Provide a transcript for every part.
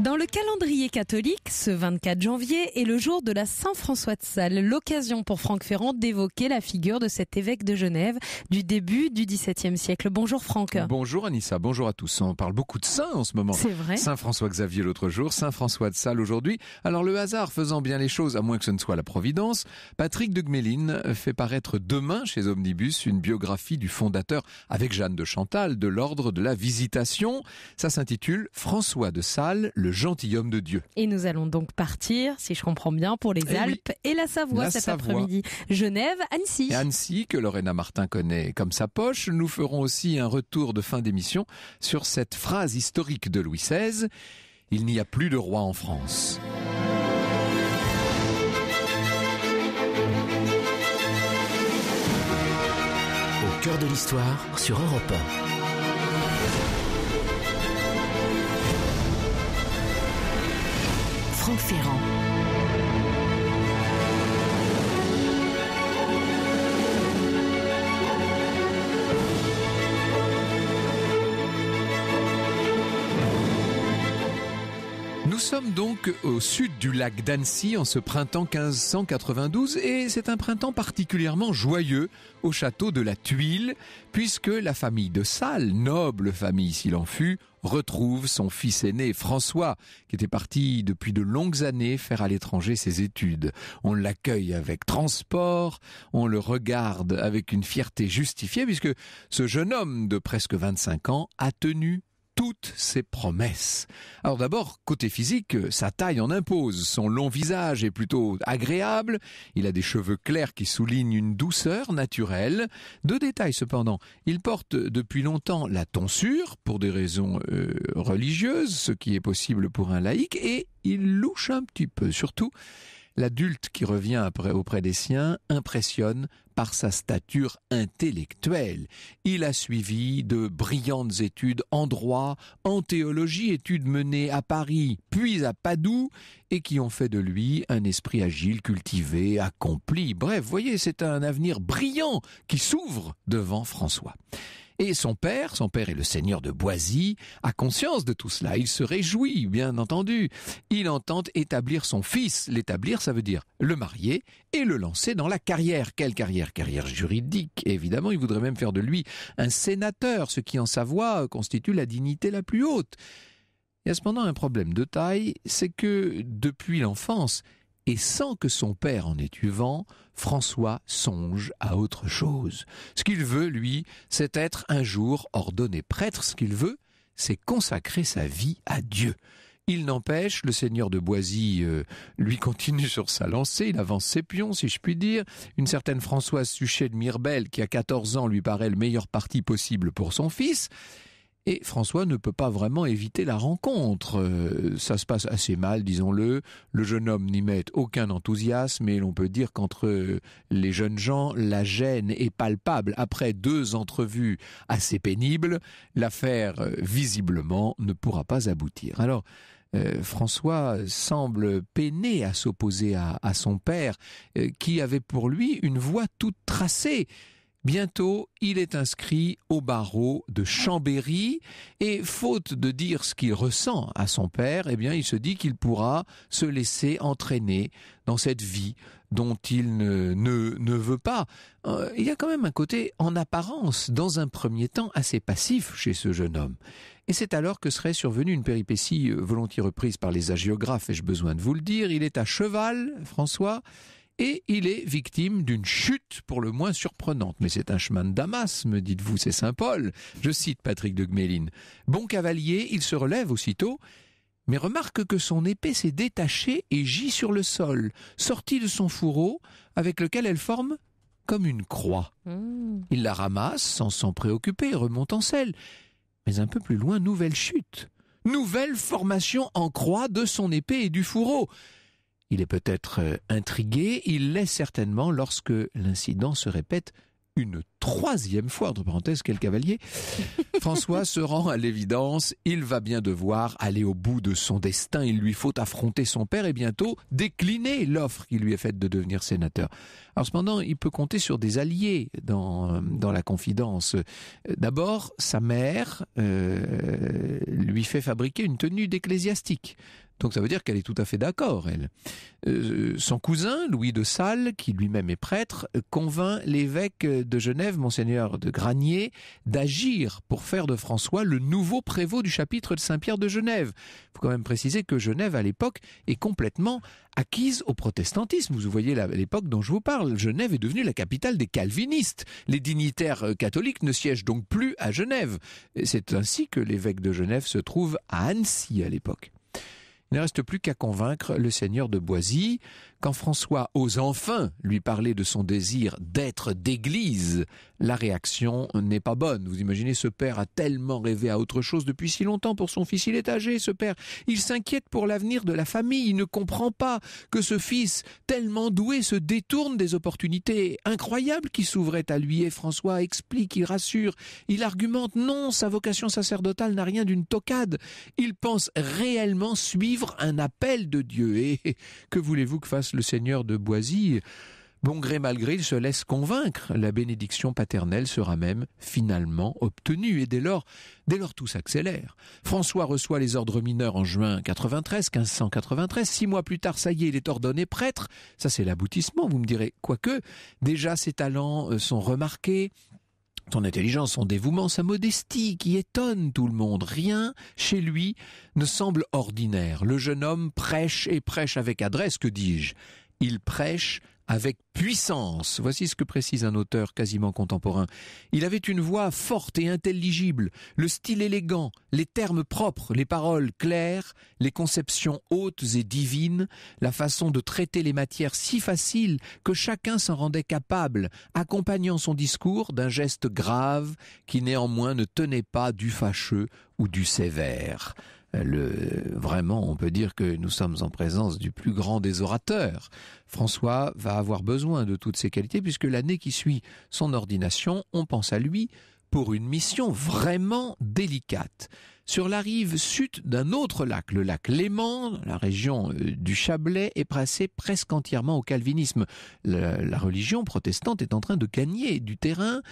Dans le calendrier catholique, ce 24 janvier est le jour de la Saint-François de Sales, l'occasion pour Franck Ferrand d'évoquer la figure de cet évêque de Genève du début du XVIIe siècle. Bonjour Franck. Bonjour Anissa, bonjour à tous. On parle beaucoup de saints en ce moment. C'est vrai. Saint François Xavier l'autre jour, Saint François de Sales aujourd'hui. Alors le hasard faisant bien les choses, à moins que ce ne soit la providence, Patrick de fait paraître demain chez Omnibus une biographie du fondateur avec Jeanne de Chantal de l'ordre de la Visitation. Ça s'intitule François de Sales, le gentilhomme de Dieu. Et nous allons donc partir, si je comprends bien, pour les eh Alpes et la Savoie cet après-midi. Genève, Annecy. Annecy, que Lorena Martin connaît comme sa poche, nous ferons aussi un retour de fin d'émission sur cette phrase historique de Louis XVI. Il n'y a plus de roi en France. Au cœur de l'histoire sur Europe 1. Franck Ferrand. Nous sommes donc au sud du lac d'Annecy en ce printemps 1592 et c'est un printemps particulièrement joyeux au château de la Tuile puisque la famille de Salles, noble famille s'il en fut, retrouve son fils aîné François, qui était parti depuis de longues années faire à l'étranger ses études. On l'accueille avec transport, on le regarde avec une fierté justifiée, puisque ce jeune homme de presque 25 ans a tenu toutes ses promesses. Alors d'abord, côté physique, sa taille en impose, son long visage est plutôt agréable, il a des cheveux clairs qui soulignent une douceur naturelle. Deux détails cependant, il porte depuis longtemps la tonsure pour des raisons euh, religieuses, ce qui est possible pour un laïc, et il louche un petit peu, surtout L'adulte qui revient auprès des siens impressionne par sa stature intellectuelle. Il a suivi de brillantes études en droit, en théologie, études menées à Paris, puis à Padoue, et qui ont fait de lui un esprit agile, cultivé, accompli. Bref, voyez, c'est un avenir brillant qui s'ouvre devant François. Et son père, son père est le seigneur de Boisy, a conscience de tout cela. Il se réjouit, bien entendu. Il entend établir son fils. L'établir, ça veut dire le marier et le lancer dans la carrière. Quelle carrière Carrière juridique, évidemment. Il voudrait même faire de lui un sénateur, ce qui en sa voix constitue la dignité la plus haute. Il y a cependant un problème de taille, c'est que depuis l'enfance, et sans que son père en ait eu vent, François songe à autre chose. Ce qu'il veut, lui, c'est être un jour ordonné prêtre, ce qu'il veut, c'est consacrer sa vie à Dieu. Il n'empêche, le seigneur de Boisy, euh, lui, continue sur sa lancée, il avance ses pions, si je puis dire. Une certaine Françoise Suchet de Mirbel, qui à 14 ans lui paraît le meilleur parti possible pour son fils, et François ne peut pas vraiment éviter la rencontre. Euh, ça se passe assez mal, disons-le. Le jeune homme n'y met aucun enthousiasme et l'on peut dire qu'entre euh, les jeunes gens, la gêne est palpable. Après deux entrevues assez pénibles, l'affaire, euh, visiblement, ne pourra pas aboutir. Alors, François semble peiné à s'opposer à, son père, qui avait pour lui une voie toute tracée. Bientôt, il est inscrit au barreau de Chambéry et, faute de dire ce qu'il ressent à son père, eh bien, il se dit qu'il pourra se laisser entraîner dans cette vie dont il ne, ne, veut pas. Euh, il y a quand même un côté, en apparence, dans un premier temps, assez passif chez ce jeune homme. Et c'est alors que serait survenue une péripétie euh, volontiers reprise par les agiographes, ai-je besoin de vous le dire. Il est à cheval, François, et il est victime d'une chute pour le moins surprenante. Mais c'est un chemin de Damas, me dites-vous, c'est Saint Paul. Je cite Patrick de Gméline. Bon cavalier, il se relève aussitôt, mais remarque que son épée s'est détachée et gît sur le sol, sortie de son fourreau, avec lequel elle forme comme une croix. Mmh. Il la ramasse sans s'en préoccuper, remonte en selle. Mais un peu plus loin, nouvelle chute. Nouvelle formation en croix de son épée et du fourreau. Il est peut-être euh, intrigué, il l'est certainement lorsque l'incident se répète une troisième fois, entre parenthèses, quel cavalier. François se rend à l'évidence, il va bien devoir aller au bout de son destin, il lui faut affronter son père et bientôt décliner l'offre qui lui est faite de devenir sénateur. cependant, il peut compter sur des alliés dans, euh, la confidence. D'abord, sa mère euh, lui fait fabriquer une tenue d'ecclésiastique. Donc ça veut dire qu'elle est tout à fait d'accord, elle. Euh, son cousin, Louis de Sales, qui lui-même est prêtre, convainc l'évêque de Genève, monseigneur de Granier, d'agir pour faire de François le nouveau prévôt du chapitre de Saint-Pierre de Genève. Il faut quand même préciser que Genève, à l'époque, est complètement acquise au protestantisme. Vous voyez l'époque dont je vous parle. Genève est devenue la capitale des calvinistes. Les dignitaires euh, catholiques ne siègent donc plus à Genève. C'est ainsi que l'évêque de Genève se trouve à Annecy à l'époque ne reste plus qu'à convaincre le seigneur de Boisy quand François ose enfin lui parler de son désir d'être d'église, la réaction n'est pas bonne. Vous imaginez, ce père a tellement rêvé à autre chose depuis si longtemps pour son fils. Il est âgé, ce père. Il s'inquiète pour l'avenir de la famille. Il ne comprend pas que ce fils, tellement doué, se détourne des opportunités incroyables qui s'ouvraient à lui. Et François explique, il rassure, il argumente. Non, sa vocation sacerdotale n'a rien d'une tocade. Il pense réellement suivre un appel de Dieu. Et que voulez-vous que fasse le seigneur de Boisy, Bon gré mal gré, il se laisse convaincre. La bénédiction paternelle sera même finalement obtenue et dès lors, dès lors tout s'accélère. François reçoit les ordres mineurs en juin 93, 1593. Six mois plus tard, ça y est, il est ordonné prêtre. Ça c'est l'aboutissement, vous me direz. Quoique, déjà ses talents euh, sont remarqués, son intelligence, son dévouement, sa modestie qui étonne tout le monde. Rien chez lui ne semble ordinaire. Le jeune homme prêche et prêche avec adresse, que dis-je. Il prêche avec puissance. Voici ce que précise un auteur quasiment contemporain. Il avait une voix forte et intelligible, le style élégant, les termes propres, les paroles claires, les conceptions hautes et divines, la façon de traiter les matières si facile que chacun s'en rendait capable, accompagnant son discours d'un geste grave qui néanmoins ne tenait pas du fâcheux ou du sévère vraiment, on peut dire que nous sommes en présence du plus grand des orateurs. François va avoir besoin de toutes ses qualités puisque l'année qui suit son ordination, on pense à lui pour une mission vraiment délicate. Sur la rive sud d'un autre lac, le lac Léman, la région euh, du Chablais est pressée presque entièrement au calvinisme. la religion protestante est en train de gagner du terrain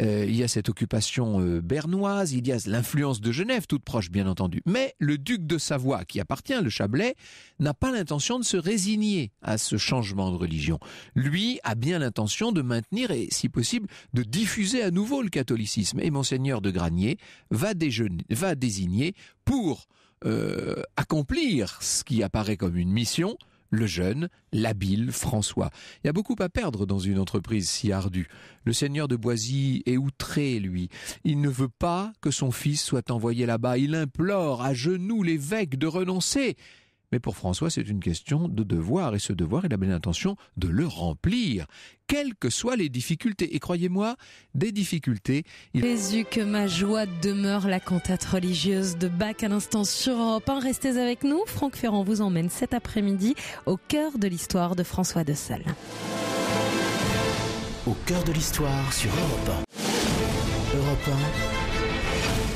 euh, il y a cette occupation euh, bernoise, il y a l'influence de Genève, toute proche bien entendu. Mais le duc de Savoie, qui appartient le Chablais, n'a pas l'intention de se résigner à ce changement de religion. Lui a bien l'intention de maintenir et, si possible, de diffuser à nouveau le catholicisme. Et monseigneur de Granier va, désigner pour euh, accomplir ce qui apparaît comme une mission, le jeune, l'habile François. Il y a beaucoup à perdre dans une entreprise si ardue. Le seigneur de Boisy est outré, lui. Il ne veut pas que son fils soit envoyé là-bas. Il implore à genoux l'évêque de renoncer. Mais pour François, c'est une question de devoir, et ce devoir, il a bien l'intention de le remplir, quelles que soient les difficultés. Et croyez-moi, des difficultés. Jésus, que ma joie demeure la cantate religieuse de Bach à l'instant sur Europe 1. Restez avec nous, Franck Ferrand vous emmène cet après-midi au cœur de l'histoire de François de Au cœur de l'histoire sur Europe 1. Europe 1,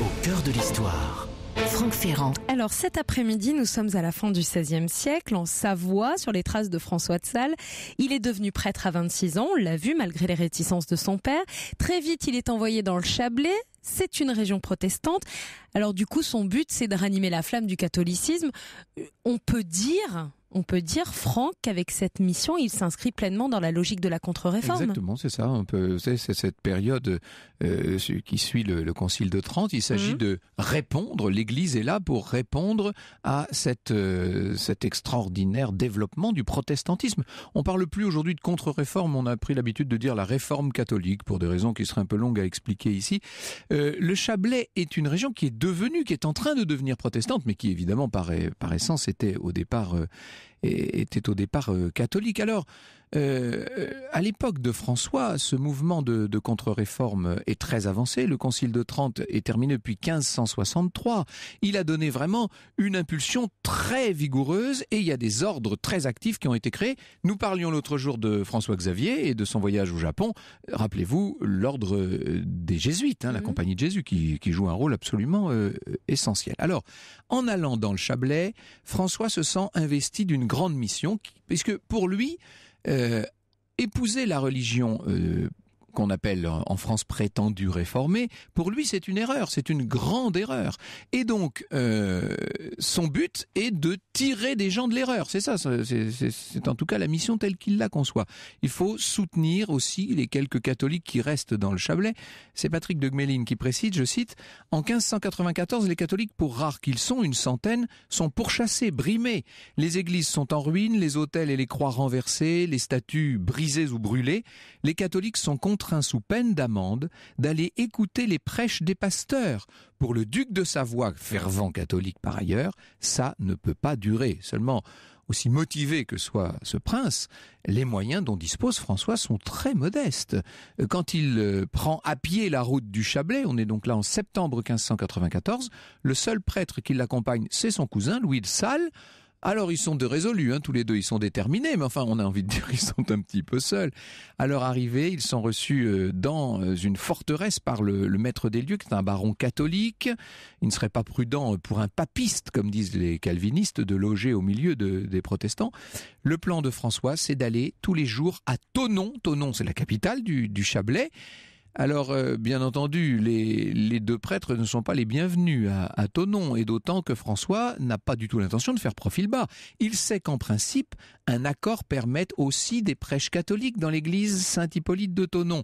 au cœur de l'histoire. Franck Ferrand. Alors cet après-midi, nous sommes à la fin du XVIe siècle, en Savoie, sur les traces de François de Sales. Il est devenu prêtre à 26 ans, on l'a vu, malgré les réticences de son père. Très vite, il est envoyé dans le Chablais. C'est une région protestante. Alors du coup, son but, c'est de ranimer la flamme du catholicisme. Euh, on peut dire, on peut dire, Franck, qu'avec cette mission, il s'inscrit pleinement dans la logique de la contre-réforme. Exactement, c'est ça. On peut, c'est, cette période euh, qui suit le, Concile de Trente. Il s'agit mmh. de répondre. L'Église est là pour répondre à euh, cet extraordinaire développement du protestantisme. On parle plus aujourd'hui de contre-réforme. On a pris l'habitude de dire la réforme catholique pour des raisons qui seraient un peu longues à expliquer ici. Euh, le Chablais est une région qui est devenue, qui est en train de devenir protestante, mais qui évidemment paraît par essence était au départ était au départ euh, catholique. Alors, euh, à l'époque de François, ce mouvement de, contre-réforme est très avancé. Le Concile de Trente est terminé depuis 1563. Il a donné vraiment une impulsion très vigoureuse et il y a des ordres très actifs qui ont été créés. Nous parlions l'autre jour de François Xavier et de son voyage au Japon. Rappelez-vous l'ordre euh, des Jésuites, hein, la mhm. Compagnie de Jésus, qui, joue un rôle absolument euh, essentiel. Alors, en allant dans le Chablais, François se sent investi d'une grande mission, puisque pour lui, euh, épouser la religion euh, qu'on appelle en France prétendu réformé, pour lui c'est une erreur, c'est une grande erreur. Et donc euh, son but est de tirer des gens de l'erreur, c'est ça, c'est en tout cas la mission telle qu'il la conçoit. Il faut soutenir aussi les quelques catholiques qui restent dans le Chablais. C'est Patrick de Gmelin qui précise, je cite, En 1594, les catholiques, pour rares qu'ils sont, une centaine, sont pourchassés, brimés. Les églises sont en ruine, les autels et les croix renversés, les statues brisées ou brûlées. Les catholiques sont contre sous peine d'amende d'aller écouter les prêches des pasteurs. Pour le duc de Savoie, fervent catholique par ailleurs, ça ne peut pas durer. Seulement, aussi motivé que soit ce prince, les moyens dont dispose François sont très modestes. Quand il euh, prend à pied la route du Chablais, on est donc là en septembre 1594, le seul prêtre qui l'accompagne, c'est son cousin Louis de Sales, alors ils sont de résolus, hein, tous les deux ils sont déterminés, mais enfin on a envie de dire qu'ils sont un petit peu seuls. À leur arrivée, ils sont reçus euh, dans euh, une forteresse par le, maître des lieux, qui est un baron catholique. Il ne serait pas prudent euh, pour un papiste, comme disent les calvinistes, de loger au milieu des protestants. Le plan de François, c'est d'aller tous les jours à Tonon. Tonon, c'est la capitale du Chablais. Alors, euh, bien entendu, les, deux prêtres ne sont pas les bienvenus à, à Tonon, et d'autant que François n'a pas du tout l'intention de faire profil bas. Il sait qu'en principe, un accord permet aussi des prêches catholiques dans l'église Saint-Hippolyte de Tonon.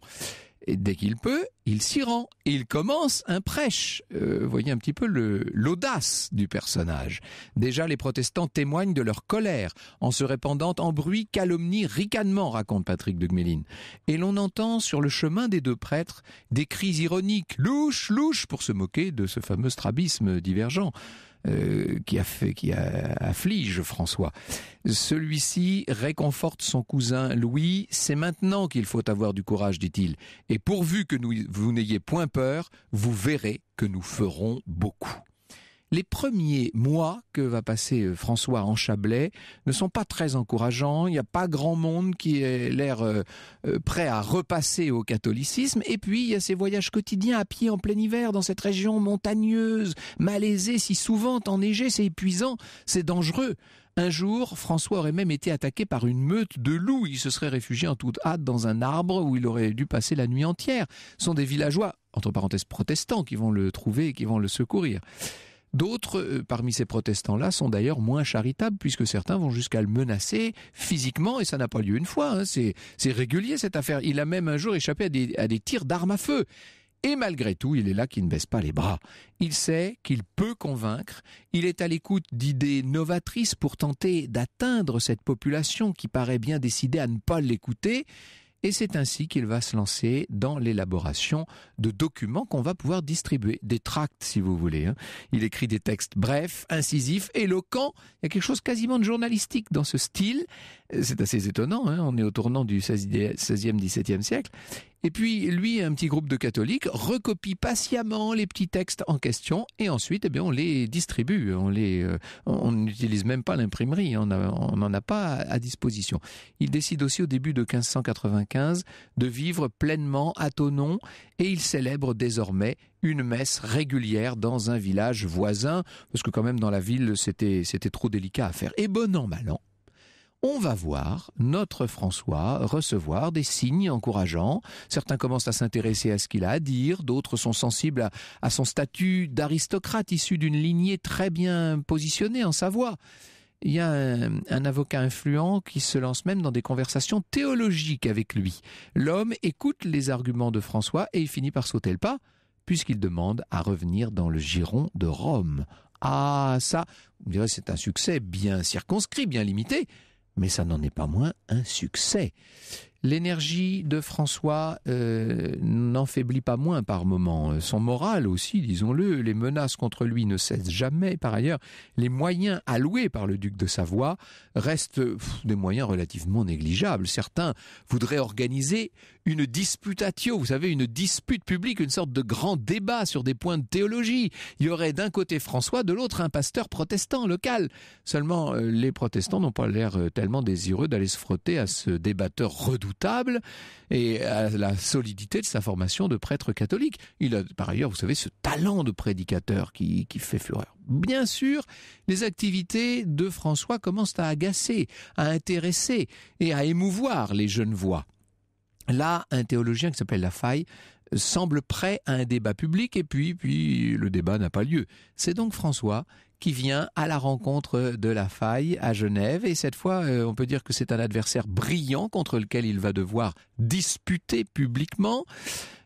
Et dès qu'il peut, il s'y rend. il commence un prêche. Euh, voyez un petit peu l'audace du personnage. Déjà, les protestants témoignent de leur colère en se répandant en bruit, calomnie, ricanement, raconte Patrick de Gmelin. Et l'on entend sur le chemin des deux prêtres des cris ironiques, louche, louche, pour se moquer de ce fameux strabisme divergent. Euh, qui, afflige François. Celui-ci réconforte son cousin Louis. C'est maintenant qu'il faut avoir du courage, dit-il. Et pourvu que vous n'ayez point peur, vous verrez que nous ferons beaucoup. Les premiers mois que va passer euh, François en Chablais ne sont pas très encourageants. Il n'y a pas grand monde qui ait l'air euh, euh, prêt à repasser au catholicisme. Et puis, il y a ces voyages quotidiens à pied en plein hiver dans cette région montagneuse, malaisée, si souvent enneigée. C'est épuisant, c'est dangereux. Un jour, François aurait même été attaqué par une meute de loups. Il se serait réfugié en toute hâte dans un arbre où il aurait dû passer la nuit entière. Ce sont des villageois, entre parenthèses protestants, qui vont le trouver et qui vont le secourir. D'autres, euh, parmi ces protestants-là, sont d'ailleurs moins charitables, puisque certains vont jusqu'à le menacer physiquement, et ça n'a pas lieu une fois, hein. c'est régulier cette affaire. Il a même un jour échappé à des, à des tirs d'armes à feu. Et malgré tout, il est là qui ne baisse pas les bras. Il sait qu'il peut convaincre, il est à l'écoute d'idées novatrices pour tenter d'atteindre cette population qui paraît bien décidée à ne pas l'écouter, et c'est ainsi qu'il va se lancer dans l'élaboration de documents qu'on va pouvoir distribuer, des tracts si vous voulez. Hein. Il écrit des textes brefs, incisifs, éloquents. Il y a quelque chose quasiment de journalistique dans ce style. Euh, c'est assez étonnant, hein. on est au tournant du 16e, 17e siècle. Et puis, lui et un petit groupe de catholiques recopient patiemment les petits textes en question et ensuite, eh bien, on les distribue. On les, euh, on n'utilise même pas l'imprimerie. On n'en a pas à disposition. Il décide aussi au début de 1595 de vivre pleinement à Tonon et il célèbre désormais une messe régulière dans un village voisin parce que quand même dans la ville, c'était, c'était trop délicat à faire. Et bon an, mal an, on va voir notre François recevoir des signes encourageants. Certains commencent à s'intéresser à ce qu'il a à dire, d'autres sont sensibles à, son statut d'aristocrate issu d'une lignée très bien positionnée en Savoie. Il y a un, avocat influent qui se lance même dans des conversations théologiques avec lui. L'homme écoute les arguments de François et il finit par sauter le pas, puisqu'il demande à revenir dans le giron de Rome. Ah, ça, on dirait c'est un succès bien circonscrit, bien limité mais ça n'en est pas moins un succès. L'énergie de François euh, n'en faiblit pas moins par moment. Euh, son moral aussi, disons-le, les menaces contre lui ne cessent jamais. Par ailleurs, les moyens alloués par le duc de Savoie restent des moyens relativement négligeables. Certains voudraient organiser une disputatio, vous savez, une dispute publique, une sorte de grand débat sur des points de théologie. Il y aurait d'un côté François, de l'autre un pasteur protestant local. Seulement, euh, les protestants n'ont pas l'air tellement désireux d'aller se frotter à ce débatteur redoutable et à la solidité de sa formation de prêtre catholique. Il a par ailleurs, vous savez, ce talent de prédicateur qui, qui fait fureur. Bien sûr, les activités de François commencent à agacer, à intéresser et à émouvoir les jeunes voix. Là, un théologien qui s'appelle Lafaille semble prêt à un débat public et puis, puis le débat n'a pas lieu. C'est donc François qui vient à la rencontre de la faille à Genève et cette fois euh, on peut dire que c'est un adversaire brillant contre lequel il va devoir disputer publiquement.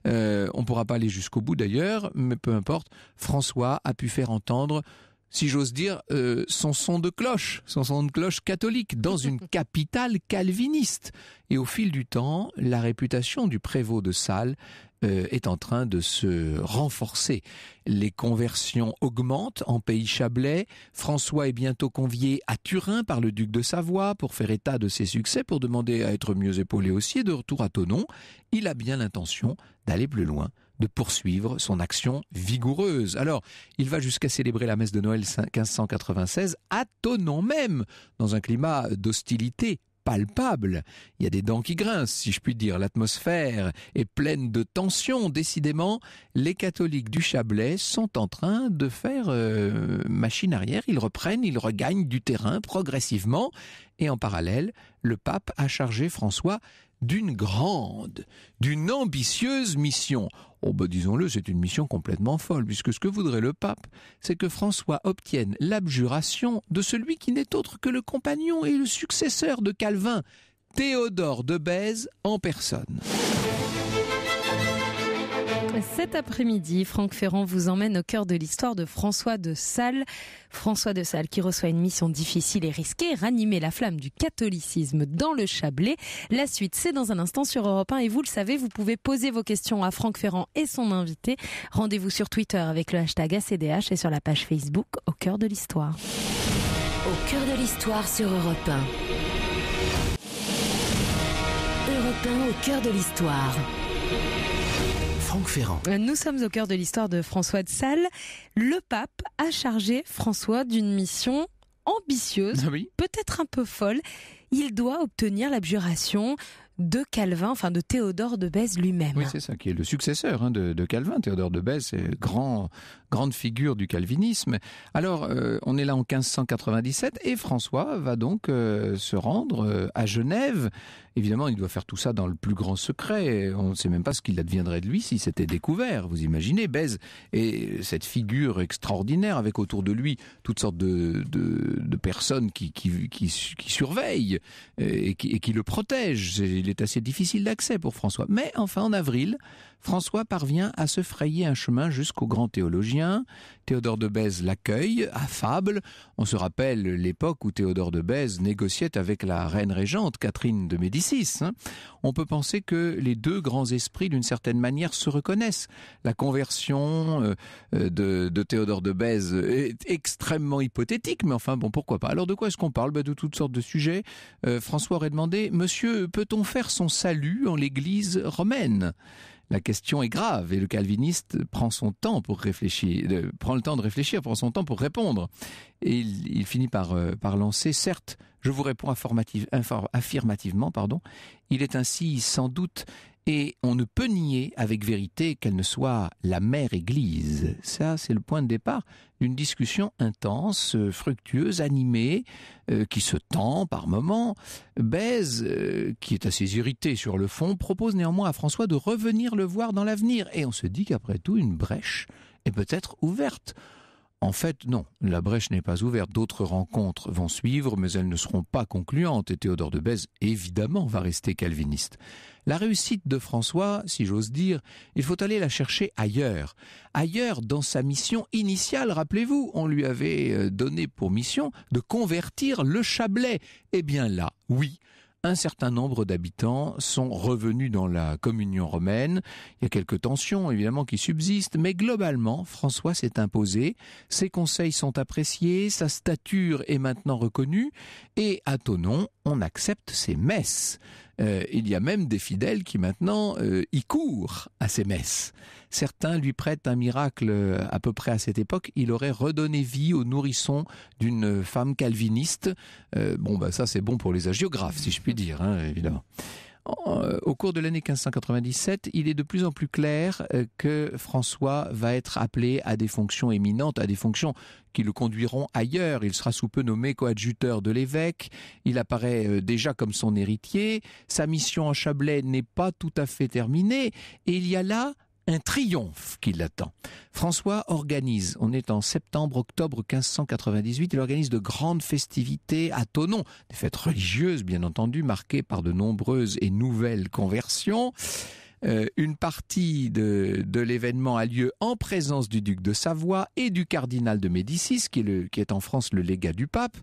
Euh, on ne pourra pas aller jusqu'au bout d'ailleurs, mais peu importe, François a pu faire entendre si j'ose dire, euh, son son de cloche, son son de cloche catholique, dans une capitale calviniste. Et au fil du temps, la réputation du prévôt de Salles euh, est en train de se renforcer. Les conversions augmentent en pays Chablais. François est bientôt convié à Turin par le duc de Savoie pour faire état de ses succès, pour demander à être mieux épaulé aussi. Et de retour à Tonon, il a bien l'intention d'aller plus loin de poursuivre son action vigoureuse. Alors, il va jusqu'à célébrer la messe de Noël 1596 à Tonon même, dans un climat d'hostilité palpable. Il y a des dents qui grincent, si je puis dire. L'atmosphère est pleine de tensions. Décidément, les catholiques du Chablais sont en train de faire euh, machine arrière. Ils reprennent, ils regagnent du terrain progressivement. Et en parallèle, le pape a chargé François d'une grande, d'une ambitieuse mission. Oh ben disons-le, c'est une mission complètement folle, puisque ce que voudrait le pape, c'est que François obtienne l'abjuration de celui qui n'est autre que le compagnon et le successeur de Calvin, Théodore de Bèze en personne. Cet après-midi, Franck Ferrand vous emmène au cœur de l'histoire de François de Sales. François de Sales qui reçoit une mission difficile et risquée, ranimer la flamme du catholicisme dans le Chablais. La suite, c'est dans un instant sur Europe 1 et vous le savez, vous pouvez poser vos questions à Franck Ferrand et son invité. Rendez-vous sur Twitter avec le hashtag ACDH et sur la page Facebook au cœur de l'histoire. Au cœur de l'histoire sur Europe 1. Europe 1 au cœur de l'histoire. Nous sommes au cœur de l'histoire de François de Sales. Le pape a chargé François d'une mission ambitieuse, ah peut-être un peu folle. Il doit obtenir l'abjuration de Calvin, enfin de Théodore de Bèze lui-même. Oui, c'est ça, qui est le successeur hein, de, Calvin. Théodore de Bèze, c'est grand, grande figure du calvinisme. Alors, euh, on est là en 1597 et François va donc euh, se rendre euh, à Genève. Évidemment, il doit faire tout ça dans le plus grand secret. On ne sait même pas ce qu'il adviendrait de lui si c'était découvert. Vous imaginez, Bèze et cette figure extraordinaire avec autour de lui toutes sortes de, personnes qui, surveillent et qui, et qui le protègent il est assez difficile d'accès pour François. Mais enfin, en avril, François parvient à se frayer un chemin jusqu'au grand théologien. Théodore de Bèze l'accueille, affable. On se rappelle l'époque où Théodore de Bèze négociait avec la reine régente Catherine de Médicis. Hein. On peut penser que les deux grands esprits, d'une certaine manière, se reconnaissent. La conversion euh, euh, de, Théodore de Bèze est extrêmement hypothétique, mais enfin bon, pourquoi pas. Alors de quoi est-ce qu'on parle bah, De toutes sortes de sujets. Euh, François aurait demandé, Monsieur, peut-on faire son salut en l'Église romaine la question est grave et le calviniste prend son temps pour réfléchir, euh, prend le temps de réfléchir, prend son temps pour répondre. Et il, finit par, euh, par lancer, certes, je vous réponds affirmativement, pardon, il est ainsi sans doute et on ne peut nier avec vérité qu'elle ne soit la mère Église. Ça, c'est le point de départ d'une discussion intense, fructueuse, animée, euh, qui se tend par moments. Bèze, euh, qui est assez irrité sur le fond, propose néanmoins à François de revenir le voir dans l'avenir, et on se dit qu'après tout, une brèche est peut-être ouverte en fait, non, la brèche n'est pas ouverte. D'autres rencontres vont suivre, mais elles ne seront pas concluantes, et Théodore de Bèze, évidemment, va rester calviniste. La réussite de François, si j'ose dire, il faut aller la chercher ailleurs. Ailleurs dans sa mission initiale, rappelez-vous, on lui avait euh, donné pour mission de convertir le Chablais. Eh bien là, oui, un certain nombre d'habitants sont revenus dans la communion romaine. Il y a quelques tensions évidemment qui subsistent, mais globalement, François s'est imposé, ses conseils sont appréciés, sa stature est maintenant reconnue, et à Tonon, on accepte ses messes. Euh, il y a même des fidèles qui maintenant euh, y courent à ces messes. Certains lui prêtent un miracle euh, à peu près à cette époque. Il aurait redonné vie au nourrisson d'une femme calviniste. bon, bah ça c'est bon pour les agiographes, si je puis dire, hein, évidemment. Euh, au cours de l'année 1597, il est de plus en plus clair euh, que François va être appelé à des fonctions éminentes, à des fonctions qui le conduiront ailleurs. Il sera sous peu nommé coadjuteur de l'évêque, il apparaît euh, déjà comme son héritier, sa mission en Chablais n'est pas tout à fait terminée, et il y a là un triomphe qui l'attend. François organise, on est en septembre-octobre 1598, il organise de grandes festivités à Tonon, des fêtes religieuses bien entendu, marquées par de nombreuses et nouvelles conversions. Euh, une partie de, l'événement a lieu en présence du duc de Savoie et du cardinal de Médicis, qui qui est en France le légat du pape.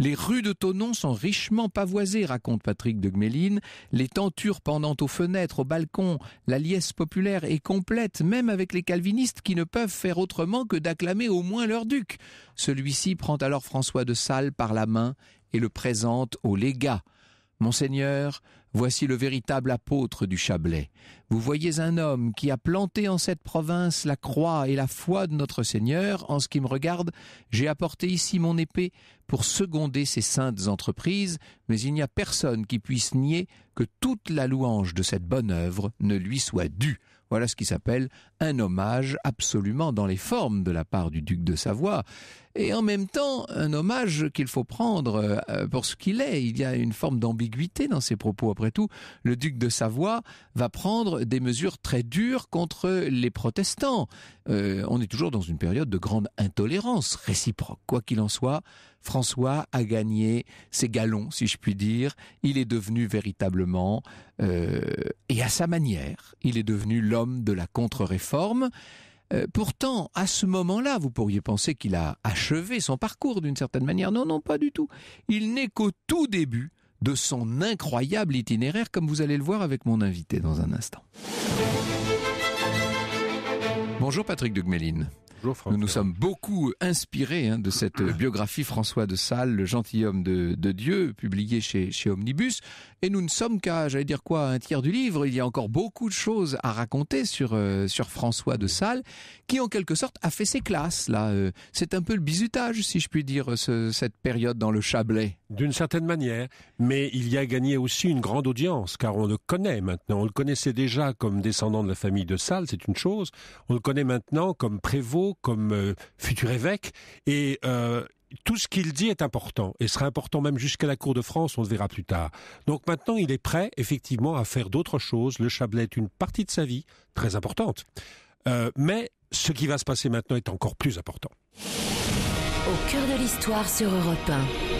Les rues de Tonon sont richement pavoisées, raconte Patrick de Gméline. Les tentures pendant aux fenêtres, aux balcons, la liesse populaire est complète, même avec les calvinistes qui ne peuvent faire autrement que d'acclamer au moins leur duc. Celui-ci prend alors François de Sales par la main et le présente au légat. Monseigneur, Voici le véritable apôtre du Chablais. Vous voyez un homme qui a planté en cette province la croix et la foi de notre Seigneur. En ce qui me regarde, j'ai apporté ici mon épée pour seconder ces saintes entreprises, mais il n'y a personne qui puisse nier que toute la louange de cette bonne œuvre ne lui soit due. Voilà ce qui s'appelle un hommage absolument dans les formes de la part du duc de Savoie, et en même temps un hommage qu'il faut prendre euh, pour ce qu'il est. Il y a une forme d'ambiguïté dans ses propos. Après tout, le duc de Savoie va prendre des mesures très dures contre les protestants. Euh, on est toujours dans une période de grande intolérance réciproque. Quoi qu'il en soit, François a gagné ses galons, si je puis dire. Il est devenu véritablement, euh, et à sa manière, il est devenu l'homme de la contre-réforme forme. Euh, pourtant, à ce moment-là, vous pourriez penser qu'il a achevé son parcours d'une certaine manière. Non, non, pas du tout. Il n'est qu'au tout début de son incroyable itinéraire, comme vous allez le voir avec mon invité dans un instant. Bonjour Patrick Dugméline nous nous sommes beaucoup inspirés hein, de cette biographie François de Sales, le gentilhomme de, Dieu, publiée chez, Omnibus. Et nous ne sommes qu'à, j'allais dire quoi, un tiers du livre. Il y a encore beaucoup de choses à raconter sur, euh, sur François de Sales, qui en quelque sorte a fait ses classes. Là, euh, c'est un peu le bizutage, si je puis dire, cette période dans le Chablais d'une certaine manière, mais il y a gagné aussi une grande audience, car on le connaît maintenant. On le connaissait déjà comme descendant de la famille de Salles, c'est une chose. On le connaît maintenant comme prévôt, comme euh, futur évêque, et euh, tout ce qu'il dit est important, et sera important même jusqu'à la Cour de France, on le verra plus tard. Donc maintenant, il est prêt, effectivement, à faire d'autres choses. Le Chablais est une partie de sa vie, très importante. Euh, mais ce qui va se passer maintenant est encore plus important. Au cœur de l'histoire sur Europe 1.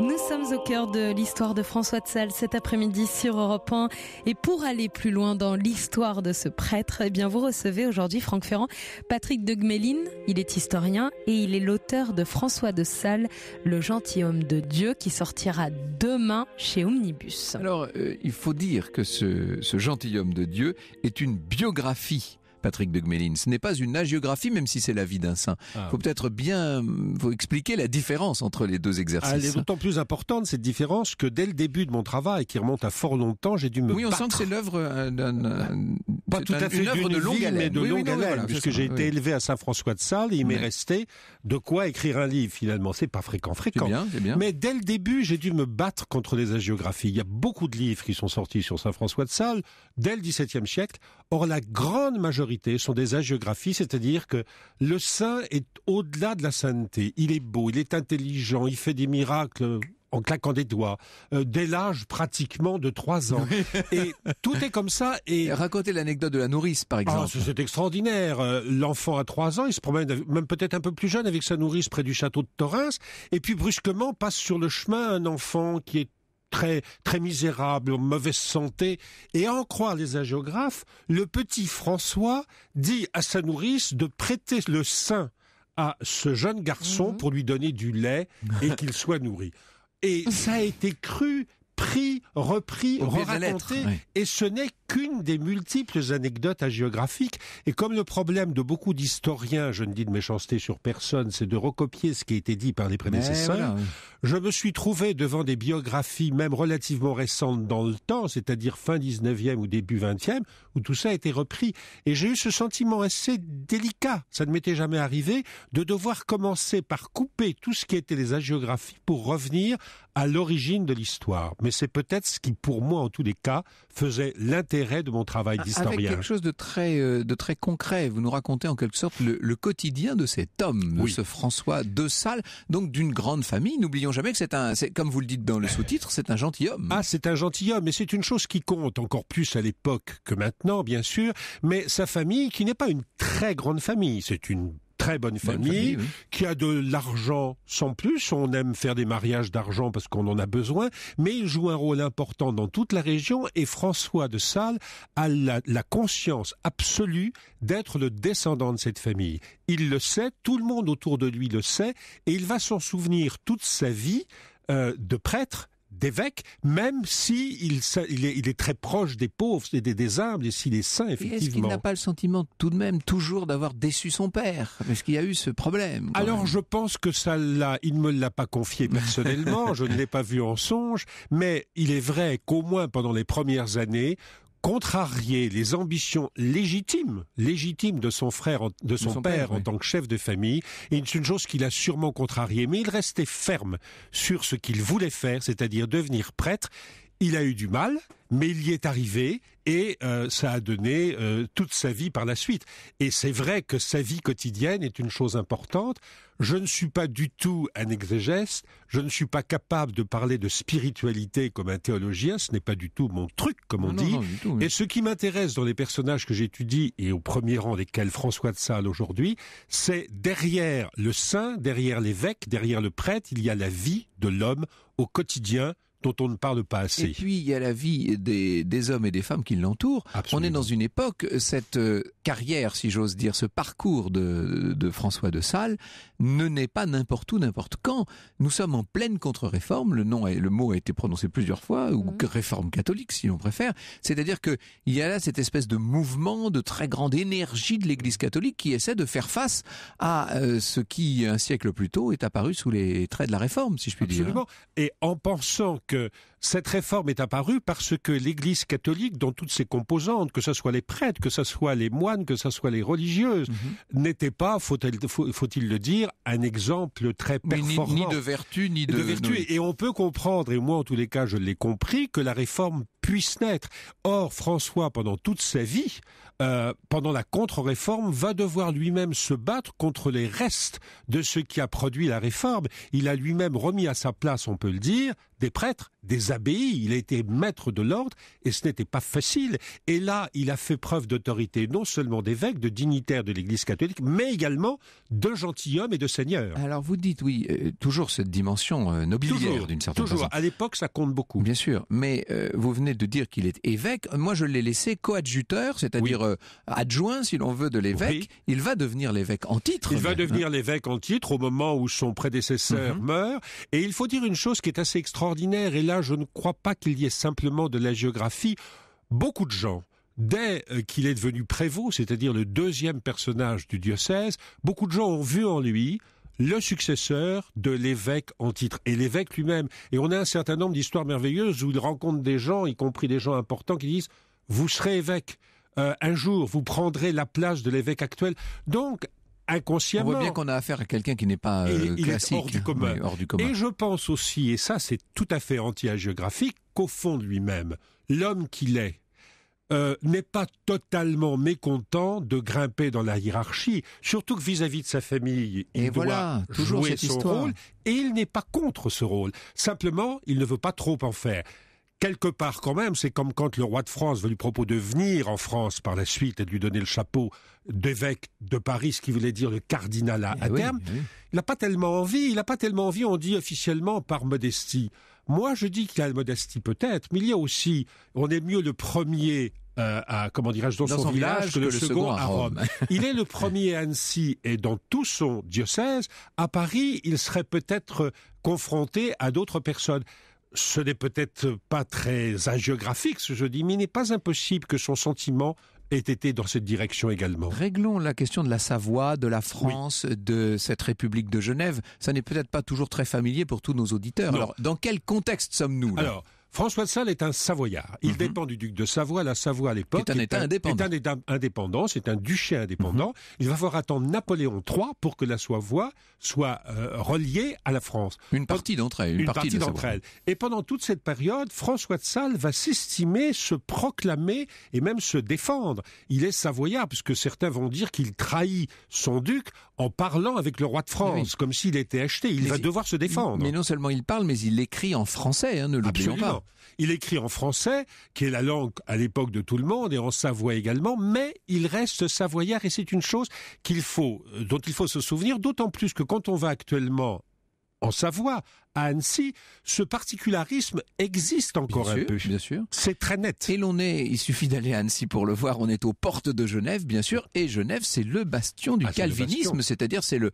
Nous sommes au cœur de l'histoire de François de Sales cet après-midi sur Europe 1. Et pour aller plus loin dans l'histoire de ce prêtre, eh bien, vous recevez aujourd'hui Franck Ferrand, Patrick de Il est historien et il est l'auteur de François de Sales, le gentilhomme de Dieu, qui sortira demain chez Omnibus. Alors, euh, il faut dire que ce, ce gentilhomme de Dieu est une biographie Patrick de Gmelin. Ce n'est pas une agiographie, même si c'est la vie d'un saint. Il ah. faut peut-être bien vous euh, expliquer la différence entre les deux exercices. Elle est d'autant plus importante, cette différence, que dès le début de mon travail, qui remonte à fort longtemps, j'ai dû me Oui, on sent que c'est l'œuvre euh, d'un... Euh, pas tout à fait une œuvre de longue haleine. Mais de longue haleine, puisque j'ai été élevé à Saint-François de Sales, et il m'est resté de quoi écrire un livre, finalement. C'est pas fréquent, fréquent. Bien, bien. Mais dès le début, j'ai dû me battre contre les agiographies. Il y a beaucoup de livres qui sont sortis sur Saint-François de Sales dès le XVIIe siècle. Or, la grande majorité sont des hagiographies, c'est-à-dire que le saint est au-delà de la sainteté. Il est beau, il est intelligent, il fait des miracles en claquant des doigts, euh, dès l'âge pratiquement de 3 ans. Et tout est comme ça. Et racontez l'anecdote de la nourrice, par ah, exemple. c'est extraordinaire. Euh, l'enfant a 3 ans, il se promène, même peut-être un peu plus jeune, avec sa nourrice près du château de Torrens. Et puis brusquement passe sur le chemin un enfant qui est très, très misérable, en mauvaise santé. Et en croire les agiographes, le petit François dit à sa nourrice de prêter le sein à ce jeune garçon mhm. pour lui donner du lait et qu'il soit nourri. Et ça a été cru, pris, repris, raconté et ce n'est qu'une des multiples anecdotes hagiographiques. Et comme le problème de beaucoup d'historiens, je ne dis de méchanceté sur personne, c'est de recopier ce qui a été dit par les prédécesseurs, eh je me suis trouvé devant des biographies, même relativement récentes dans le temps, c'est-à-dire fin 19e ou début 20e, où tout ça a été repris. Et j'ai eu ce sentiment assez délicat, ça ne m'était jamais arrivé, de devoir commencer par couper tout ce qui était les hagiographies pour revenir à l'origine de l'histoire. Mais c'est peut-être ce qui, pour moi, en tous les cas, faisait l'intérêt de mon travail d'historien. Avec quelque chose de très, euh, de très concret. Vous nous racontez en quelque sorte le, quotidien de cet homme, oui. ce François de Sales, donc d'une grande famille. N'oublions jamais que c'est un, c'est, comme vous le dites dans le sous-titre, c'est un gentilhomme. Ah, c'est un gentilhomme, et c'est une chose qui compte encore plus à l'époque que maintenant, bien sûr, mais sa famille, qui n'est pas une très grande famille, c'est une très bonne famille, qui a de l'argent sans plus. On aime faire des mariages d'argent parce qu'on en a besoin, mais il joue un rôle important dans toute la région et François de Sales a la, conscience absolue d'être le descendant de cette famille. Il le sait, tout le monde autour de lui le sait, et il va s'en souvenir toute sa vie euh, de prêtre d'évêque, même si il, est, très proche des pauvres et des, des et s'il est saint, effectivement. Est-ce qu'il n'a pas le sentiment tout de même toujours d'avoir déçu son père est qu'il y a eu ce problème Alors je pense que ça il ne me l'a pas confié personnellement, je ne l'ai pas vu en songe, mais il est vrai qu'au moins pendant les premières années, contrarier les ambitions légitimes, légitimes de son frère, de son, père, en tant que chef de famille. Et c'est une chose qu'il a sûrement contrarié, mais il restait ferme sur ce qu'il voulait faire, c'est-à-dire devenir prêtre. Il a eu du mal, mais il y est arrivé et euh, ça a donné euh, toute sa vie par la suite. Et c'est vrai que sa vie quotidienne est une chose importante. Je ne suis pas du tout un exégèse, je ne suis pas capable de parler de spiritualité comme un théologien, ce n'est pas du tout mon truc, comme on dit. Et ce qui m'intéresse dans les personnages que j'étudie, et au premier rang desquels François de Sales aujourd'hui, c'est derrière le saint, derrière l'évêque, derrière le prêtre, il y a la vie de l'homme au quotidien, dont on ne parle pas assez. Et puis il y a la vie des, hommes et des femmes qui l'entourent. On est dans une époque, cette euh, carrière, si j'ose dire, ce parcours de, de François de Sales ne naît pas n'importe où, n'importe quand. Nous sommes en pleine contre-réforme. Le nom, le mot a été prononcé plusieurs fois, ou mhm. réforme catholique, si l'on préfère. C'est-à-dire que il y a là cette espèce de mouvement, de très grande énergie de l'Église catholique qui essaie de faire face à euh, ce qui un siècle plus tôt est apparu sous les traits de la réforme, si je puis dire. Absolument. Et en pensant que cette réforme est apparue parce que l'Église catholique, dans toutes ses composantes, que ce soit les prêtres, que ce soit les moines, que ce soit les religieuses, mhm. n'était pas, faut-il le dire, un exemple très performant. Ni, de vertu, ni de... de vertu. Et on peut comprendre, et moi en tous les cas je l'ai compris, que la réforme puisse naître. Or, François, pendant toute sa vie, euh, pendant la contre-réforme, va devoir lui-même se battre contre les restes de ce qui a produit la réforme. Il a lui-même remis à sa place, on peut le dire, des prêtres des abbayes, il a été maître de l'ordre, et ce n'était pas facile. Et là, il a fait preuve d'autorité, non seulement d'évêque, de dignitaire de l'Église catholique, mais également de gentilhomme et de seigneur. Alors vous dites, oui, euh, toujours cette dimension euh, d'une certaine façon. Toujours, à l'époque, ça compte beaucoup. Bien sûr, mais euh, vous venez de dire qu'il est évêque, moi je l'ai laissé coadjuteur, c'est-à-dire euh, adjoint, si l'on veut, de l'évêque. Il va devenir l'évêque en titre. Il va hein. devenir l'évêque en titre au moment où son prédécesseur mhm. meurt, et il faut dire une chose qui est assez extraordinaire, là, je ne crois pas qu'il y ait simplement de la géographie. Beaucoup de gens, dès euh, qu'il est devenu prévôt, c'est-à-dire le deuxième personnage du diocèse, beaucoup de gens ont vu en lui le successeur de l'évêque en titre et l'évêque lui-même. Et on a un certain nombre d'histoires merveilleuses où il rencontre des gens, y compris des gens importants, qui disent vous serez évêque. Euh, un jour, vous prendrez la place de l'évêque actuel. Donc, on voit bien qu'on a affaire à quelqu'un qui n'est pas euh, classique, hors du, hein. commun. du Et je pense aussi, et ça c'est tout à fait anti géographique qu'au fond de lui-même, l'homme qu'il est, euh, n'est pas totalement mécontent de grimper dans la hiérarchie, surtout que vis-à-vis de sa famille, il doit toujours jouer rôle, et il n'est pas contre ce rôle. Simplement, il ne veut pas trop en faire quelque part quand même, c'est comme quand le roi de France veut lui proposer de venir en France par la suite et de lui donner le chapeau d'évêque de Paris, ce qui voulait dire le cardinal à, eh terme. Eh il n'a pas tellement envie, il n'a pas tellement envie, on dit officiellement par modestie. Moi, je dis qu'il y a la modestie peut-être, mais il y a aussi, on est mieux le premier euh, à, comment dirais-je, dans, son, village, que, le, second, à Rome. il est le premier à Annecy et dans tout son diocèse. À Paris, il serait peut-être confronté à d'autres personnes ce n'est peut-être pas très agiographique ce que je dis, mais il n'est pas impossible que son sentiment ait été dans cette direction également. Réglons la question de la Savoie, de la France, de cette République de Genève. Ça n'est peut-être pas toujours très familier pour tous nos auditeurs. Alors, dans quel contexte sommes-nous Alors, François de Sales est un Savoyard. Il mhm. dépend du duc de Savoie. La Savoie à l'époque est un État indépendant. C'est un duché indépendant. Mhm. Il va falloir attendre Napoléon III pour que la Savoie soit euh, reliée à la France. Une partie d'entre elles. Une, partie, partie d'entre elles. Et pendant toute cette période, François de Sales va s'estimer, se proclamer et même se défendre. Il est Savoyard puisque certains vont dire qu'il trahit son duc en parlant avec le roi de eh France, comme s'il était acheté. Il va devoir se défendre. Mais non seulement il parle, mais il écrit en français, hein, ne l'oublions pas. Il écrit en français, qui est la langue à l'époque de tout le monde, et en savoie également, mais il reste savoyard, et c'est une chose euh, dont il faut se souvenir, d'autant plus que quand on va actuellement en Savoie, à Annecy, ce particularisme existe encore bien un peu. C'est très net. Et l'on est, il suffit d'aller à Annecy pour le voir, on est aux portes de Genève, bien sûr, et Genève, c'est le bastion du ah, calvinisme, c'est-à-dire c'est le,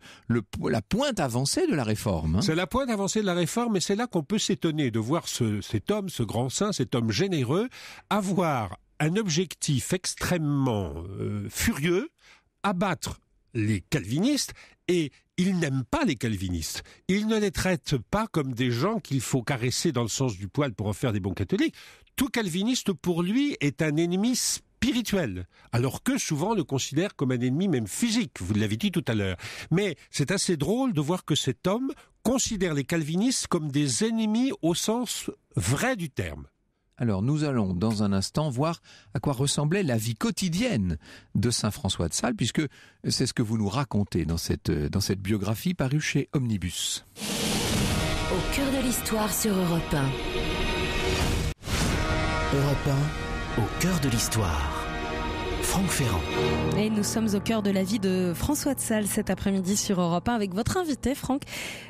la pointe avancée de la réforme. Hein. C'est la pointe avancée de la réforme, et c'est là qu'on peut s'étonner de voir cet homme, ce grand saint, cet homme généreux, avoir un objectif extrêmement euh, furieux, abattre les calvinistes et il n'aime pas les calvinistes. Il ne les traite pas comme des gens qu'il faut caresser dans le sens du poil pour en faire des bons catholiques. Tout calviniste pour lui est un ennemi spirituel, alors que souvent le considère comme un ennemi même physique, vous l'avez dit tout à l'heure. Mais c'est assez drôle de voir que cet homme considère les calvinistes comme des ennemis au sens vrai du terme. Alors nous allons dans un instant voir à quoi ressemblait la vie quotidienne de Saint François de Sales, puisque c'est ce que vous nous racontez dans cette, euh, dans cette biographie parue chez Omnibus. Au cœur de l'histoire sur Europe 1. Europe 1, au cœur de l'histoire. Franck Ferrand. Et nous sommes au cœur de la vie de François de Sales cet après-midi sur Europe 1 avec votre invité, Franck,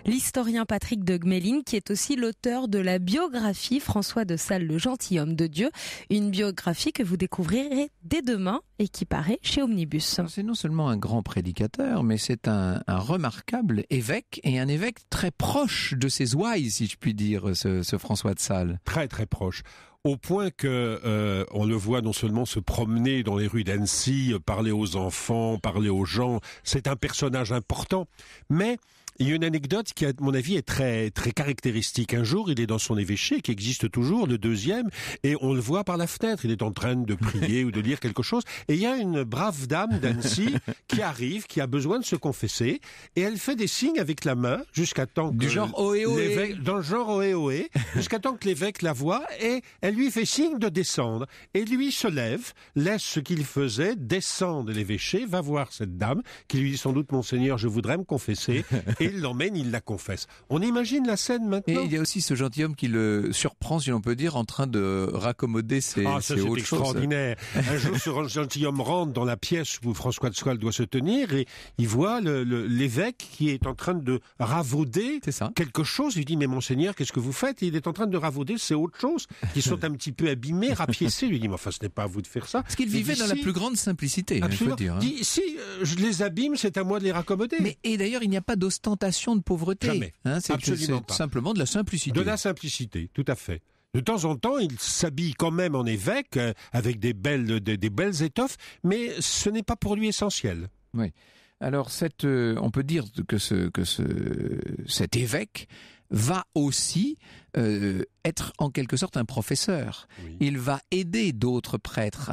l'historien Patrick de Gmelin, qui est aussi l'auteur de la biographie François de Sales, le gentilhomme de Dieu. Une biographie que vous découvrirez dès demain et qui paraît chez Omnibus. C'est non seulement un grand prédicateur, mais c'est un, remarquable évêque et un évêque très proche de ses ouailles, si je puis dire, ce, ce François de Sales. Très, très proche au point que euh, on le voit non seulement se promener dans les rues d'Annecy, euh, parler aux enfants, parler aux gens, c'est un personnage important, mais il y a une anecdote qui, à mon avis, est très très caractéristique. Un jour, il est dans son évêché, qui existe toujours, le deuxième, et on le voit par la fenêtre. Il est en train de prier ou de lire quelque chose, et il y a une brave dame d'Annecy qui arrive, qui a besoin de se confesser, et elle fait des signes avec la main jusqu'à temps que du genre dans le genre ohé ohé, jusqu'à temps que l'évêque la voit, et elle lui fait signe de descendre, et lui se lève, laisse ce qu'il faisait, descend de l'évêché, va voir cette dame qui lui dit sans doute, monseigneur, je voudrais me confesser. et il l'emmène, il la confesse. On imagine la scène maintenant. Et il y a aussi ce gentilhomme qui le surprend, si l'on peut dire, en train de raccommoder ses, ah, ça, extraordinaire. Un jour, ce gentilhomme rentre dans la pièce où François de Soal doit se tenir et il voit l'évêque qui est en train de ravauder ça. quelque chose. Il dit, mais monseigneur, qu'est-ce que vous faites Il est en train de ravauder ces autres choses qui sont un petit peu abîmées, rapiécées. Il lui dit, mais enfin, ce n'est pas à vous de faire ça. Parce qu'il vivait dans la plus grande simplicité, il faut dire. Hein. Dit, si euh, je les abîme, c'est à moi de les raccommoder. Mais, et d'ailleurs, il n'y a pas d'ostentation de pauvreté. Hein, c'est, simplement de la simplicité. De la simplicité, tout à fait. De temps en temps, il s'habille quand même en évêque euh, avec des belles, des, belles étoffes, mais ce n'est pas pour lui essentiel. Oui. Alors euh, on peut dire que ce que ce cet évêque va aussi euh, être en quelque sorte un professeur. Il va aider d'autres prêtres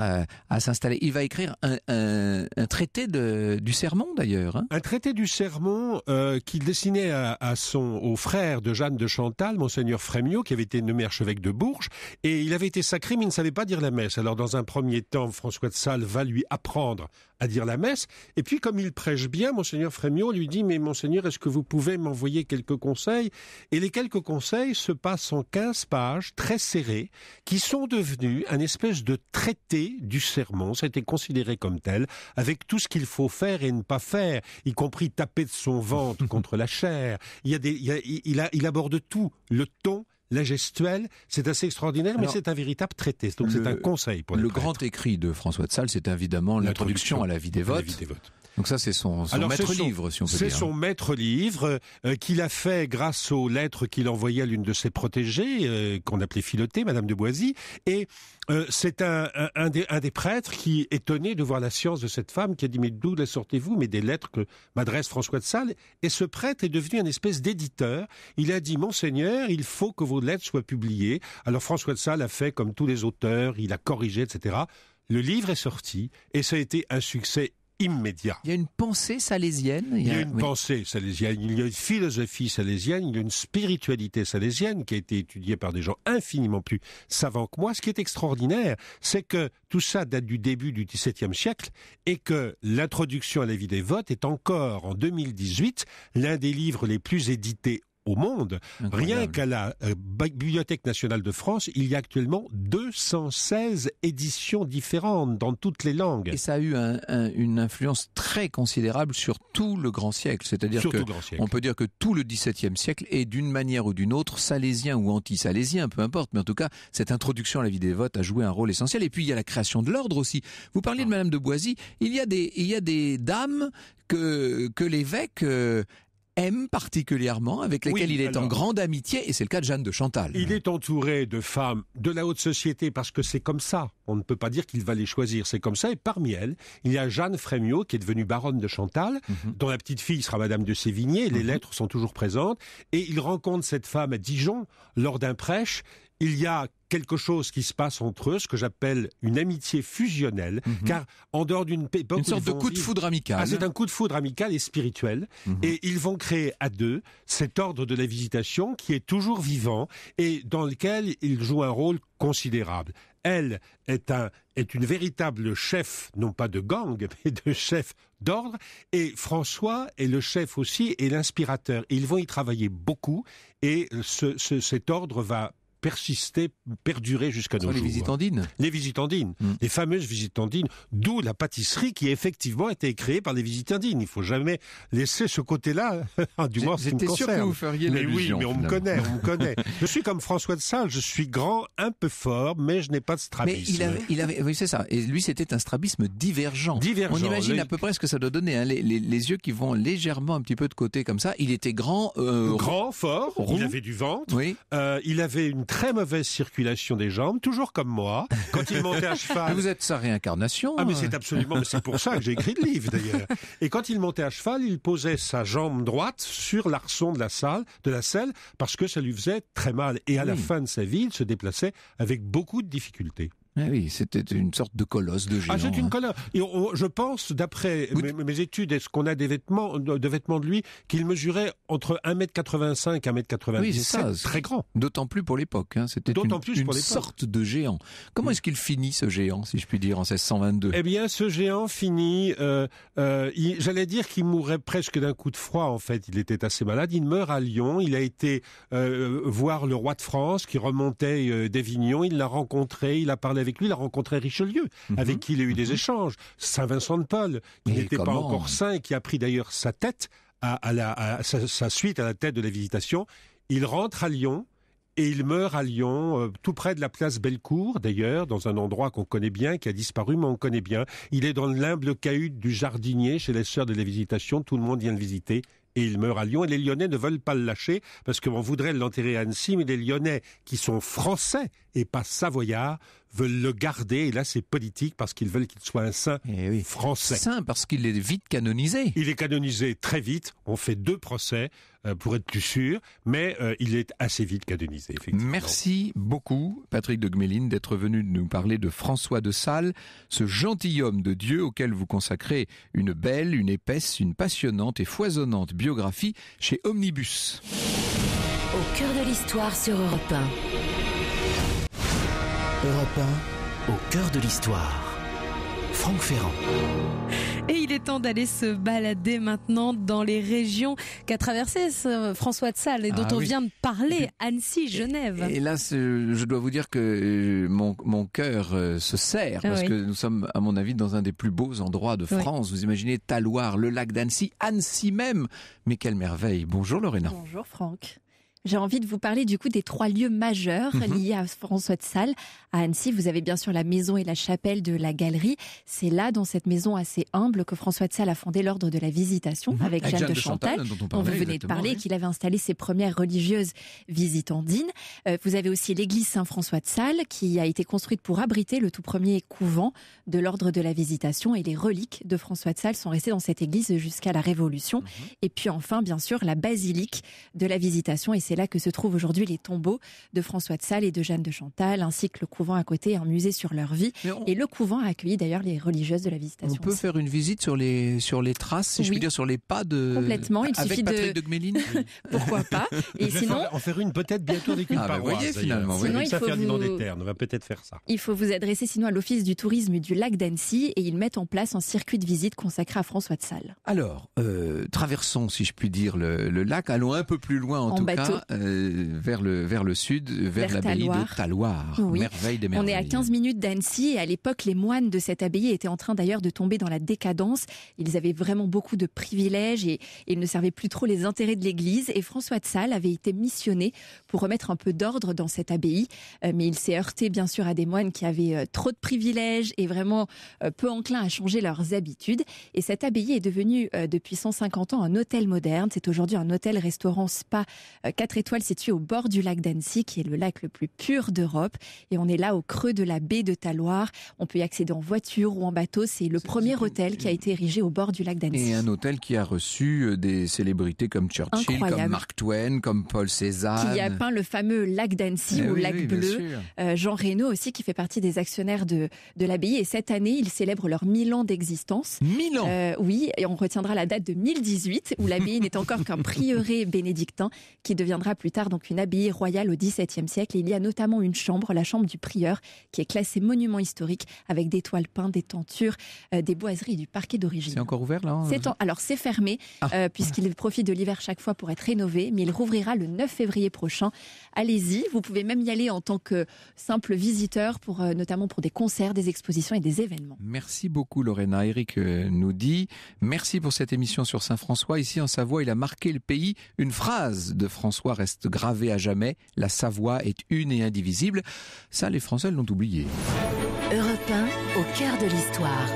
à, s'installer. Il va écrire un, traité du sermon d'ailleurs. Hein. Un traité du sermon euh, qu'il dessinait à, son, au frère de Jeanne de Chantal, monseigneur Frémiot, qui avait été nommé archevêque de Bourges, et il avait été sacré mais il ne savait pas dire la messe. Alors dans un premier temps, François de Sales va lui apprendre à dire la messe, et puis comme il prêche bien, monseigneur Frémiot lui dit mais monseigneur est-ce que vous pouvez m'envoyer quelques conseils Et les quelques conseils se passent 315 pages très serrées qui sont devenues un espèce de traité du sermon. Ça a été considéré comme tel, avec tout ce qu'il faut faire et ne pas faire, y compris taper de son ventre contre la chair. Il, aborde tout, le ton, la gestuelle, c'est assez extraordinaire, mais c'est un véritable traité. Donc c'est un conseil pour Le grand écrit de François de Sales, c'est évidemment l'introduction à la vie des votes. Donc ça, c'est son, maître livre, si on peut dire. C'est son maître livre euh, qu'il a fait grâce aux lettres qu'il envoyait à l'une de ses protégées, euh, qu'on appelait Filotée, Madame de Boisy. Et euh, c'est un, des, prêtres qui étonné de voir la science de cette femme qui a dit mais d'où la sortez-vous Mais des lettres que m'adresse François de Sales. Et ce prêtre est devenu un espèce d'éditeur. Il a dit Monseigneur, il faut que vos lettres soient publiées. Alors François de Sales a fait comme tous les auteurs, il a corrigé, etc. Le livre est sorti et ça a été un succès il y a une pensée salésienne. Il y a, une pensée salésienne, il y a une philosophie salésienne, il y a une spiritualité salésienne qui a été étudiée par des gens infiniment plus savants que moi. Ce qui est extraordinaire, c'est que tout ça date du début du XVIIe siècle et que l'introduction à la vie des votes est encore en 2018 l'un des livres les plus édités au monde. Rien qu'à la euh, Bibliothèque nationale de France, il y a actuellement 216 éditions différentes dans toutes les langues. Et ça a eu une influence très considérable sur tout le grand siècle. C'est-à-dire que on peut dire que tout le XVIIe siècle est d'une manière ou d'une autre salésien ou anti-salésien, peu importe. Mais en tout cas, cette introduction à la vie des votes a joué un rôle essentiel. Et puis il y a la création de l'ordre aussi. Vous parliez de ah. Madame de Boisy. Il y a des il des dames que que l'évêque euh, aime particulièrement, avec lesquelles il est en grande amitié, et c'est le cas de Jeanne de Chantal. Il est entouré de femmes de la haute société parce que c'est comme ça. On ne peut pas dire qu'il va les choisir, c'est comme ça. Et parmi elles, il y a Jeanne Frémiot qui est devenue baronne de Chantal, mhm. dont la petite fille sera Madame de Sévigné. Les mhm. lettres sont toujours présentes, et il rencontre cette femme à Dijon lors d'un prêche il y a quelque chose qui se passe entre eux, ce que j'appelle une amitié fusionnelle, mhm. car en dehors d'une Une sorte de coup de foudre amical. Ah, c'est hein. un coup de foudre amical et spirituel, mhm. et ils vont créer à deux cet ordre de la visitation qui est toujours vivant et dans lequel ils jouent un rôle considérable. Elle est, un, est une véritable chef, non pas de gang, mais de chef d'ordre, et François est le chef aussi et l'inspirateur. Ils vont y travailler beaucoup, et cet ordre va persister, perdurer jusqu'à nos les Visitandines. Les visitandines. Hmm. Les fameuses visitandines, d'où la pâtisserie qui effectivement a été créée par les visitandines. Il ne faut jamais laisser ce côté-là, hein. ah, du moins ce qui que vous feriez Mais oui, mais on me connaît, on me connaît. je suis comme François de Sales, je suis grand, un peu fort, mais je n'ai pas de strabisme. Mais il avait, c'est ça. Et lui c'était un strabisme divergent. Divergent. On imagine à peu près ce que ça doit donner. Hein. Les, yeux qui vont légèrement un petit peu de côté comme ça. Il était grand. Euh, grand, fort. Roux. Il avait du ventre. Euh, il avait une très mauvaise circulation des jambes, toujours comme moi. Quand il montait à cheval. vous êtes sa réincarnation. Ah, mais c'est absolument, c'est pour ça que j'ai écrit le livre d'ailleurs. Et quand il montait à cheval, il posait sa jambe droite sur l'arçon de la salle, de la selle, parce que ça lui faisait très mal. Et à la fin de sa vie, il se déplaçait avec beaucoup de difficultés. Eh oui, c'était une sorte de colosse de géant. Ah, c'est une hein. colosse. je pense, d'après mes, études, est-ce qu'on a des vêtements, de vêtements de lui, qu'il mesurait entre 1m85 et 1 m Oui, c'est ça. Très grand. D'autant plus pour l'époque. Hein. C'était une, sorte de géant. Comment mm. est-ce qu'il finit ce géant, si je puis dire, en 1622 Eh bien, ce géant finit. Euh, euh, j'allais dire qu'il mourait presque d'un coup de froid. En fait, il était assez malade. Il meurt à Lyon. Il a été euh, voir le roi de France qui remontait d'Avignon. Il l'a rencontré. Il a parlé avec lui, il a rencontré Richelieu, mhm. avec qui il a eu des mhm. échanges. Saint-Vincent de Paul, qui n'était pas encore saint, qui a pris d'ailleurs sa tête à, sa, suite à la tête de la visitation. Il rentre à Lyon. Et il meurt à Lyon, euh, tout près de la place Bellecour, d'ailleurs, dans un endroit qu'on connaît bien, qui a disparu, mais on connaît bien. Il est dans l'humble cahute du jardinier chez les sœurs de la visitation. Tout le monde vient le visiter et il meurt à Lyon. Et les Lyonnais ne veulent pas le lâcher parce qu'on voudrait l'enterrer à Annecy, mais les Lyonnais qui sont français et pas savoyard veulent le garder. Et là, c'est politique parce qu'ils veulent qu'il soit un saint eh oui. français. Saint parce qu'il est vite canonisé. Il est canonisé très vite. On fait deux procès euh, pour être plus sûr, mais euh, il est assez vite canonisé. Merci beaucoup, Patrick de Gmelin, d'être venu nous parler de François de Sales, ce gentilhomme de Dieu auquel vous consacrez une belle, une épaisse, une passionnante et foisonnante biographie chez Omnibus. Au cœur de l'histoire sur Europe 1. Europe au cœur de l'histoire. Franck Ferrand. Et il est temps d'aller se balader maintenant dans les régions qu'a traversées euh, François de Sales et dont ah on vient de parler, Annecy, Genève. Et, là, je dois vous dire que euh, mon, cœur euh, se serre ah parce que nous sommes, à mon avis, dans un des plus beaux endroits de France. Vous imaginez Taloir, le lac d'Annecy, Annecy même. Mais quelle merveille. Bonjour Lorena. Bonjour Franck. J'ai envie de vous parler du coup des trois lieux majeurs mhm. liés à François de Sales. À Annecy, vous avez bien sûr la maison et la chapelle de la galerie. C'est là, dans cette maison assez humble, que François de Sales a fondé l'ordre de la Visitation mhm. avec, Jeanne, de Chantal, dont, on vous venez de parler, qu'il avait installé ses premières religieuses visitandines. Euh, vous avez aussi l'église Saint-François de Sales qui a été construite pour abriter le tout premier couvent de l'ordre de la Visitation et les reliques de François de Sales sont restées dans cette église jusqu'à la Révolution. Mhm. Et puis enfin, bien sûr, la basilique de la Visitation et ses c'est là que se trouvent aujourd'hui les tombeaux de François de Sales et de Jeanne de Chantal, ainsi que le couvent à côté, un musée sur leur vie. Et le couvent a accueilli d'ailleurs les religieuses de la visitation. On peut faire une visite sur les, sur les traces, si je puis dire, sur les pas de. Complètement, il avec Patrick de. Gméline Pourquoi pas Et sinon. En faire une peut-être bientôt avec une ah bah finalement. Sinon, il faut des terres, on va peut-être faire ça. Il faut vous adresser sinon à l'Office du tourisme du lac d'Annecy et ils mettent en place un circuit de visite consacré à François de Sales. Alors, euh, traversons, si je puis dire, le, lac. Allons un peu plus loin en, tout cas. Euh, vers, le, vers le sud, vers, l'abbaye de Taloir, merveille des merveilles. On est à 15 minutes d'Annecy et à l'époque, les moines de cette abbaye étaient en train d'ailleurs de tomber dans la décadence. Ils avaient vraiment beaucoup de privilèges et, ils ne servaient plus trop les intérêts de l'Église. Et François de Sales avait été missionné pour remettre un peu d'ordre dans cette abbaye, euh, mais il s'est heurté bien sûr à des moines qui avaient euh, trop de privilèges et vraiment peu enclins à changer leurs habitudes. Et cette abbaye est devenue depuis 150 ans un hôtel moderne. C'est aujourd'hui un hôtel-restaurant spa 4 étoile située au bord du lac d'Annecy, qui est le lac le plus pur d'Europe. Et on est là au creux de la baie de Taloir. On peut y accéder en voiture ou en bateau. C'est le premier hôtel qui a été érigé au bord du lac d'Annecy. Et un hôtel qui a reçu euh, des célébrités comme Churchill, comme Mark Twain, comme Paul Cézanne. Qui a peint le fameux lac d'Annecy eh ou lac bleu. Euh, Jean Reynaud aussi, qui fait partie des actionnaires de, l'abbaye. Et cette année, ils célèbrent leurs 1000 ans d'existence. 1000 ans euh, Oui, et on retiendra la date de 1018, où l'abbaye n'est encore qu'un prieuré bénédictin qui deviendra plus tard donc une abbaye royale au XVIIe siècle. Il y a notamment une chambre, la chambre du prieur, qui est classée monument historique avec des toiles peintes, des tentures, euh, des boiseries du parquet d'origine. C'est encore ouvert là hein, Alors c'est fermé ah. euh, puisqu'il profite de l'hiver chaque fois pour être rénové, mais il rouvrira le 9 février prochain. Allez-y, vous pouvez même y aller en tant que simple visiteur, pour, euh, notamment pour des concerts, des expositions et des événements. Merci beaucoup Lorena. Eric nous dit merci pour cette émission sur Saint-François. Ici en Savoie, il a marqué le pays. Une phrase de François reste gravée à jamais, la Savoie est une et indivisible. Ça, les Français l'ont oublié. Europe 1, au cœur de l'histoire.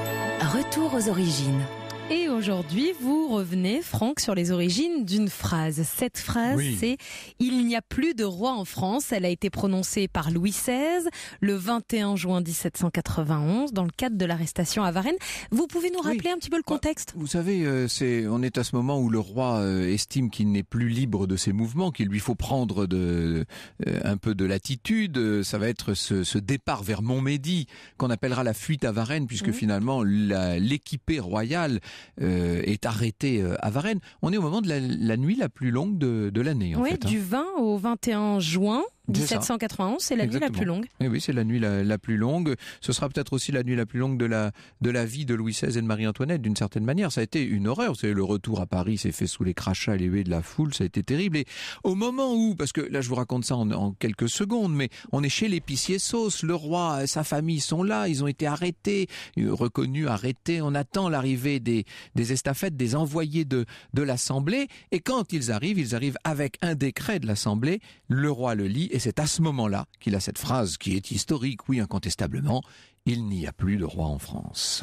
Retour aux origines. Et aujourd'hui, vous revenez, Franck, sur les origines d'une phrase. Cette phrase, c'est Il n'y a plus de roi en France. Elle a été prononcée par Louis XVI le 21 juin 1791 dans le cadre de l'arrestation à Varennes. Vous pouvez nous rappeler un petit peu le bah, contexte Vous savez, euh, c'est on est à ce moment où le roi euh, estime qu'il n'est plus libre de ses mouvements, qu'il lui faut prendre de, euh, un peu de latitude. Ça va être ce, départ vers Montmédy qu'on appellera la fuite à Varennes, puisque finalement l'équipée royale euh, est arrêté euh, à Varennes. On est au moment de la, nuit la plus longue de, l'année. Oui, hein. du 20 au 21 juin. 1791, c'est la nuit la plus longue. Eh oui, c'est la nuit la, plus longue. Ce sera peut-être aussi la nuit la plus longue de la, de la vie de Louis XVI et de Marie-Antoinette, d'une certaine manière. Ça a été une horreur. C'est le retour à Paris s'est fait sous les crachats et les huées de la foule. Ça a été terrible. Et au moment où, parce que là, je vous raconte ça en, en quelques secondes, mais on est chez l'épicier Sauce. Le roi, et sa famille sont là. Ils ont été arrêtés, reconnus, arrêtés. On attend l'arrivée des, des estafettes, des envoyés de, de l'Assemblée. Et quand ils arrivent, ils arrivent avec un décret de l'Assemblée. Le roi le lit et c'est à ce moment-là qu'il a cette phrase qui est historique, oui incontestablement, Il n'y a plus de roi en France.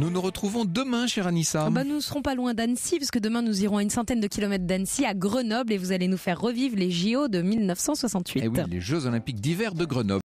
Nous nous retrouvons demain, cher Anissa. Ah bah, nous ne serons pas loin d'Annecy, puisque demain nous irons à une centaine de kilomètres d'Annecy, à Grenoble, et vous allez nous faire revivre les JO de 1968. Et eh oui, les Jeux Olympiques d'hiver de Grenoble.